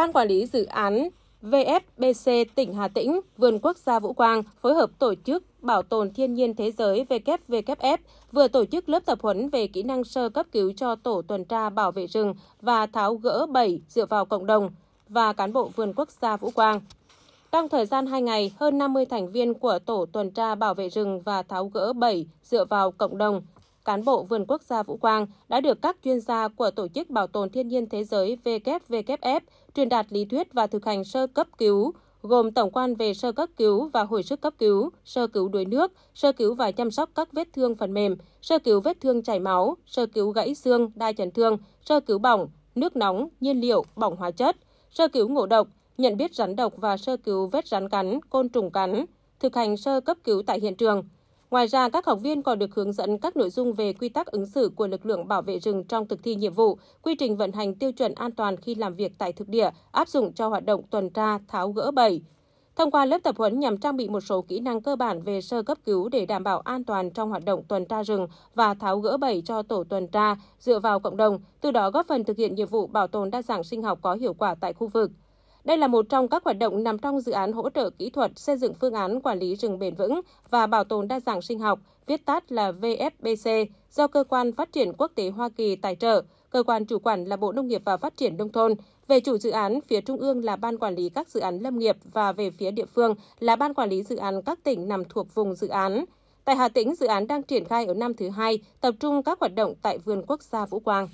Ban quản lý dự án VFBC tỉnh Hà Tĩnh, Vườn Quốc gia Vũ Quang phối hợp tổ chức Bảo tồn Thiên nhiên Thế giới WWF vừa tổ chức lớp tập huấn về kỹ năng sơ cấp cứu cho tổ tuần tra bảo vệ rừng và tháo gỡ bẫy dựa vào cộng đồng và cán bộ Vườn Quốc gia Vũ Quang. Trong thời gian 2 ngày, hơn 50 thành viên của tổ tuần tra bảo vệ rừng và tháo gỡ bẫy dựa vào cộng đồng cán bộ vườn quốc gia Vũ Quang đã được các chuyên gia của Tổ chức Bảo tồn Thiên nhiên Thế giới WWF truyền đạt lý thuyết và thực hành sơ cấp cứu, gồm tổng quan về sơ cấp cứu và hồi sức cấp cứu, sơ cứu đuối nước, sơ cứu và chăm sóc các vết thương phần mềm, sơ cứu vết thương chảy máu, sơ cứu gãy xương, đa chấn thương, sơ cứu bỏng, nước nóng, nhiên liệu, bỏng hóa chất, sơ cứu ngộ độc, nhận biết rắn độc và sơ cứu vết rắn cắn, côn trùng cắn, thực hành sơ cấp cứu tại hiện trường – Ngoài ra, các học viên còn được hướng dẫn các nội dung về quy tắc ứng xử của lực lượng bảo vệ rừng trong thực thi nhiệm vụ, quy trình vận hành tiêu chuẩn an toàn khi làm việc tại thực địa, áp dụng cho hoạt động tuần tra, tháo gỡ bẫy. Thông qua lớp tập huấn nhằm trang bị một số kỹ năng cơ bản về sơ cấp cứu để đảm bảo an toàn trong hoạt động tuần tra rừng và tháo gỡ bẫy cho tổ tuần tra dựa vào cộng đồng, từ đó góp phần thực hiện nhiệm vụ bảo tồn đa dạng sinh học có hiệu quả tại khu vực. Đây là một trong các hoạt động nằm trong dự án hỗ trợ kỹ thuật xây dựng phương án quản lý rừng bền vững và bảo tồn đa dạng sinh học, viết tắt là VFBC, do Cơ quan Phát triển Quốc tế Hoa Kỳ tài trợ, cơ quan chủ quản là Bộ Nông nghiệp và Phát triển Nông thôn. Về chủ dự án, phía Trung ương là Ban Quản lý các dự án lâm nghiệp và về phía địa phương là Ban Quản lý dự án các tỉnh nằm thuộc vùng dự án. Tại Hà Tĩnh, dự án đang triển khai ở năm thứ hai, tập trung các hoạt động tại Vườn Quốc gia Vũ Quang.